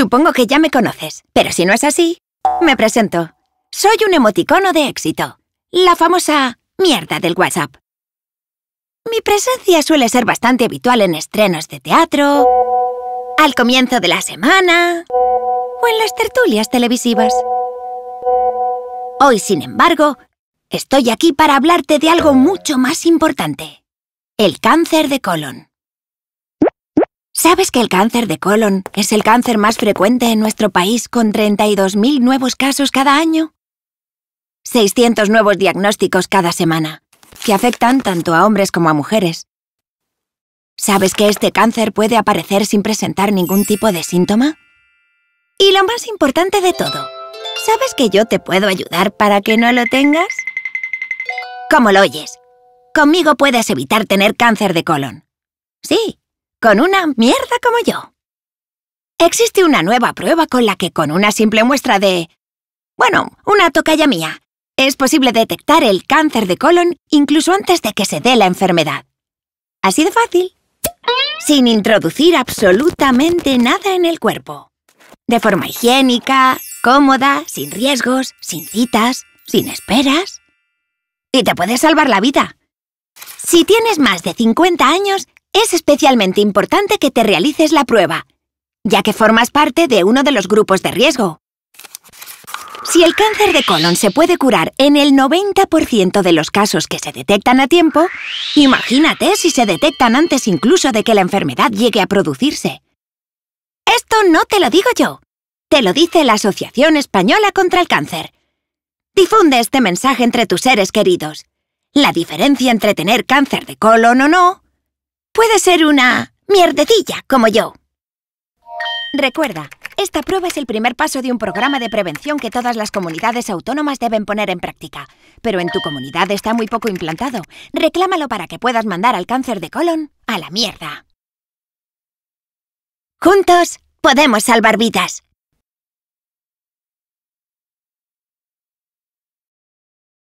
Supongo que ya me conoces, pero si no es así, me presento. Soy un emoticono de éxito, la famosa mierda del WhatsApp. Mi presencia suele ser bastante habitual en estrenos de teatro, al comienzo de la semana o en las tertulias televisivas. Hoy, sin embargo, estoy aquí para hablarte de algo mucho más importante, el cáncer de colon. ¿Sabes que el cáncer de colon es el cáncer más frecuente en nuestro país con 32.000 nuevos casos cada año? 600 nuevos diagnósticos cada semana, que afectan tanto a hombres como a mujeres. ¿Sabes que este cáncer puede aparecer sin presentar ningún tipo de síntoma? Y lo más importante de todo, ¿sabes que yo te puedo ayudar para que no lo tengas? Como lo oyes, conmigo puedes evitar tener cáncer de colon. Sí, con una mierda como yo. Existe una nueva prueba con la que con una simple muestra de... Bueno, una tocaya mía. Es posible detectar el cáncer de colon incluso antes de que se dé la enfermedad. Así de fácil. Sin introducir absolutamente nada en el cuerpo. De forma higiénica, cómoda, sin riesgos, sin citas, sin esperas. Y te puedes salvar la vida. Si tienes más de 50 años, es especialmente importante que te realices la prueba, ya que formas parte de uno de los grupos de riesgo. Si el cáncer de colon se puede curar en el 90% de los casos que se detectan a tiempo, imagínate si se detectan antes incluso de que la enfermedad llegue a producirse. Esto no te lo digo yo, te lo dice la Asociación Española contra el Cáncer. Difunde este mensaje entre tus seres queridos. La diferencia entre tener cáncer de colon o no puede ser una mierdecilla como yo. Recuerda, esta prueba es el primer paso de un programa de prevención que todas las comunidades autónomas deben poner en práctica. Pero en tu comunidad está muy poco implantado. Reclámalo para que puedas mandar al cáncer de colon a la mierda. Juntos podemos salvar vidas.